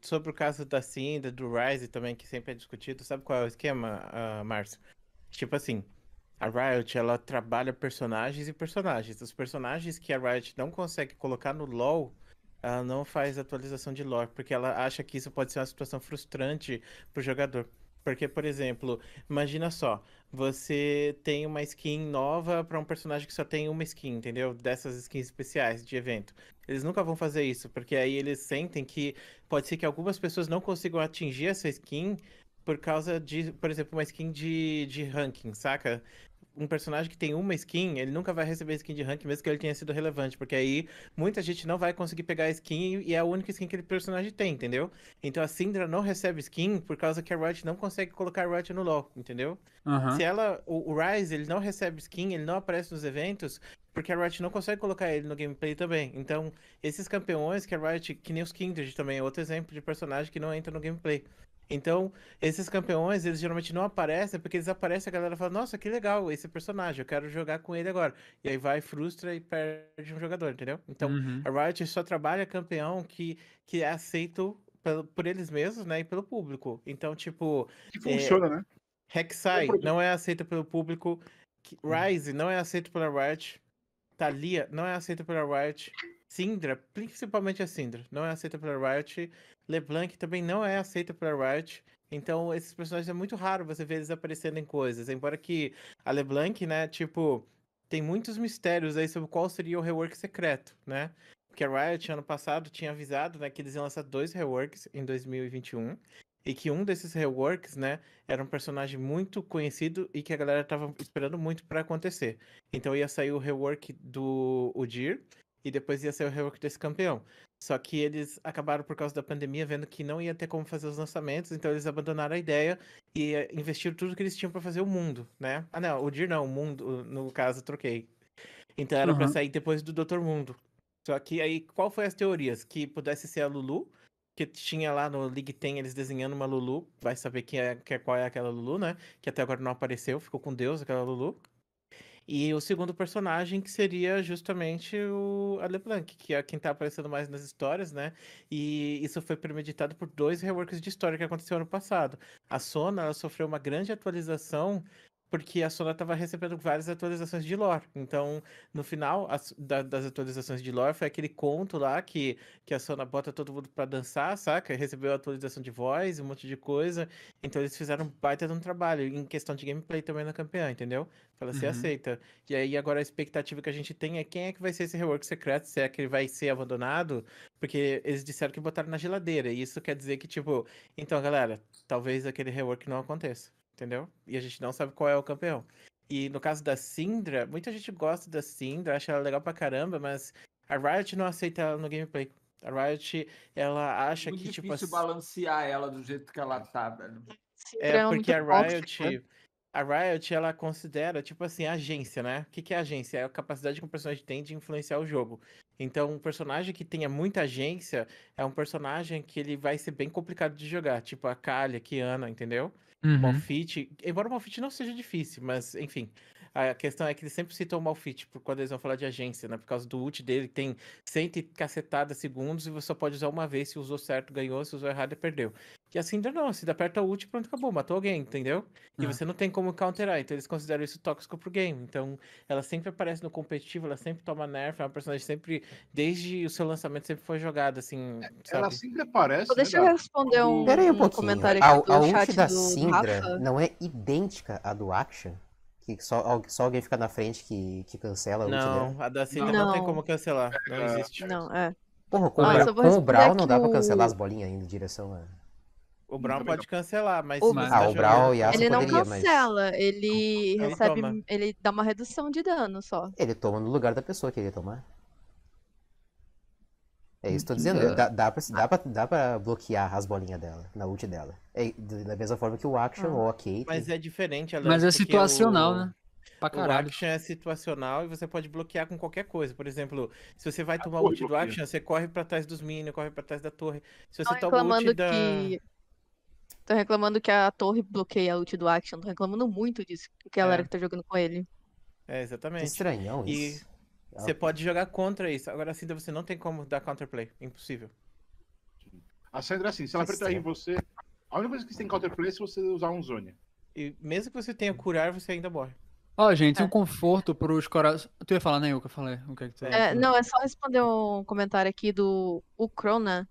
sobre o caso da Cinda, do Rise também, que sempre é discutido, sabe qual é o esquema, uh, Márcio? Tipo assim, a Riot, ela trabalha personagens e personagens. Os personagens que a Riot não consegue colocar no LoL, ela não faz atualização de lore, porque ela acha que isso pode ser uma situação frustrante pro jogador. Porque, por exemplo, imagina só, você tem uma skin nova para um personagem que só tem uma skin, entendeu? Dessas skins especiais de evento. Eles nunca vão fazer isso, porque aí eles sentem que pode ser que algumas pessoas não consigam atingir essa skin por causa de, por exemplo, uma skin de, de ranking, saca? um personagem que tem uma skin, ele nunca vai receber skin de rank, mesmo que ele tenha sido relevante, porque aí muita gente não vai conseguir pegar a skin e é a única skin que aquele personagem tem, entendeu? Então a Syndra não recebe skin por causa que a Riot não consegue colocar a Riot no LoL, entendeu? Uhum. Se ela, o, o Ryze, ele não recebe skin, ele não aparece nos eventos, porque a Riot não consegue colocar ele no gameplay também. Então, esses campeões que a Riot, que nem os Kindred também, é outro exemplo de personagem que não entra no gameplay. Então, esses campeões, eles geralmente não aparecem, porque eles aparecem a galera fala, nossa, que legal, esse personagem, eu quero jogar com ele agora. E aí vai, frustra e perde um jogador, entendeu? Então, uhum. a Riot só trabalha campeão que, que é aceito pelo, por eles mesmos, né, e pelo público. Então, tipo... Que é, funciona, né? é, né? Rek'Sai é não é aceito pelo público, uhum. rise não é aceito pela Riot, Thalia não é aceito pela Riot, Syndra, principalmente a Syndra, não é aceita pela Riot. LeBlanc também não é aceita pela Riot. Então, esses personagens é muito raro você ver eles aparecendo em coisas. Embora que a LeBlanc, né, tipo, tem muitos mistérios aí sobre qual seria o rework secreto, né? Porque a Riot, ano passado, tinha avisado, né, que eles iam lançar dois reworks em 2021. E que um desses reworks, né, era um personagem muito conhecido e que a galera tava esperando muito para acontecer. Então ia sair o rework do Udyr e depois ia ser o rework desse campeão. Só que eles acabaram, por causa da pandemia, vendo que não ia ter como fazer os lançamentos, então eles abandonaram a ideia e eh, investiram tudo que eles tinham para fazer o mundo, né? Ah, não, o Dir não, o mundo, no caso, troquei. Então era uhum. pra sair depois do Doutor Mundo. Só que aí, qual foi as teorias? Que pudesse ser a Lulu, que tinha lá no League Ten eles desenhando uma Lulu, vai saber que é, é, qual é aquela Lulu, né? Que até agora não apareceu, ficou com Deus aquela Lulu. E o segundo personagem, que seria justamente o LeBlanc, que é quem tá aparecendo mais nas histórias, né? E isso foi premeditado por dois reworks de história que aconteceu ano passado. A Sona sofreu uma grande atualização porque a Sona estava recebendo várias atualizações de lore. Então, no final as, da, das atualizações de lore, foi aquele conto lá que, que a Sona bota todo mundo para dançar, saca? Recebeu atualização de voz, um monte de coisa. Então, eles fizeram um baita de um trabalho. Em questão de gameplay também na campeã, entendeu? Ela uhum. se aceita. E aí, agora a expectativa que a gente tem é quem é que vai ser esse rework secreto, se é que ele vai ser abandonado, porque eles disseram que botaram na geladeira. E isso quer dizer que, tipo, então, galera, talvez aquele rework não aconteça entendeu? E a gente não sabe qual é o campeão. E no caso da Syndra, muita gente gosta da Syndra, acha ela legal pra caramba, mas a Riot não aceita ela no gameplay. A Riot, ela acha muito que, tipo... É difícil balancear ela do jeito que ela tá, velho. Né? É, é, porque a Riot... Né? A Riot, ela considera, tipo assim, a agência, né? O que, que é agência? É a capacidade que um personagem tem de influenciar o jogo. Então, um personagem que tenha muita agência é um personagem que ele vai ser bem complicado de jogar, tipo a Kalia, Kiana, entendeu? Uhum. Malfit, embora o Malfit não seja difícil, mas enfim, a questão é que eles sempre citam o Malfit por quando eles vão falar de agência, né? Por causa do ult dele, que tem cento e cacetada segundos e você só pode usar uma vez. Se usou certo, ganhou. Se usou errado, perdeu. E a assim ainda não. Se dá aperta o ult, pronto, acabou. Matou alguém, entendeu? E ah. você não tem como counterar. Então eles consideram isso tóxico pro game. Então ela sempre aparece no competitivo, ela sempre toma nerf. É uma personagem sempre, desde o seu lançamento, sempre foi jogada, assim. É, sabe? Ela sempre aparece. Né, deixa eu responder um, um, um comentário aqui a, do a ult da do Syndra não é idêntica à do Action? Que só, só alguém fica na frente que, que cancela a né? Não, a da Cinta não. não tem como cancelar. Não é. existe. Não, é. Porra, com, Bra o Brawl não dá pra cancelar as bolinhas ainda em direção a. O Brawl pode cancelar, mas... O, ah, o Brown e a Ele não cancela, mas... ele recebe... Ele, ele dá uma redução de dano só. Ele toma no lugar da pessoa que ele ia tomar. É isso que eu tô uhum. dizendo. Né? Dá, dá, pra, dá, ah. pra, dá pra bloquear as bolinhas dela, na ult dela. É, da mesma forma que o Action ah, ou a Kate. Mas é diferente, Alex, Mas é situacional, o... né? Pra caralho. O Action é situacional e você pode bloquear com qualquer coisa. Por exemplo, se você vai ah, tomar ult do Action, você corre pra trás dos minions, corre pra trás da torre. Se você toma ult da... Que... Tô reclamando que a torre bloqueia a ult do Action. Tô reclamando muito disso, porque a é. que tá jogando com ele. É, exatamente. Que estranhão isso. E... Você pode jogar contra isso. Agora, Sindra, você não tem como dar counterplay. Impossível. A Sandra, é assim, se ela apertar em você, a única coisa que você tem counterplay é se você usar um zone. E mesmo que você tenha curar, você ainda morre. Ó, oh, gente, é. um conforto pros corações. Tu ia falar, nem né, Yuka? falei. O que é que tu é, não, é só responder um comentário aqui do o Crona.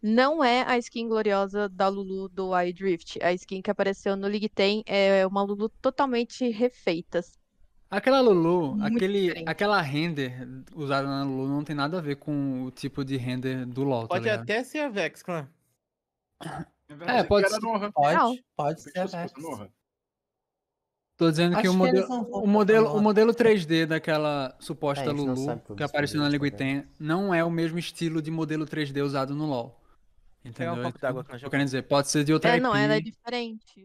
Não é a skin gloriosa da Lulu do iDrift. A skin que apareceu no League Tem é uma Lulu totalmente refeita. Aquela Lulu, aquele, aquela render usada na Lulu não tem nada a ver com o tipo de render do LoL. Tá pode tá até ser a Vex, claro. É, é pode, ser, pode, pode, pode ser a Vex. Tô dizendo Acho que, o, modelo, o, modelo, o modelo 3D daquela suposta é, Lulu que apareceu na Liguiten não é o mesmo estilo de modelo 3D usado no LoL. É Entendeu? Um é tipo d'água eu quero dizer, pode ser de outra É, IP. não, ela é diferente.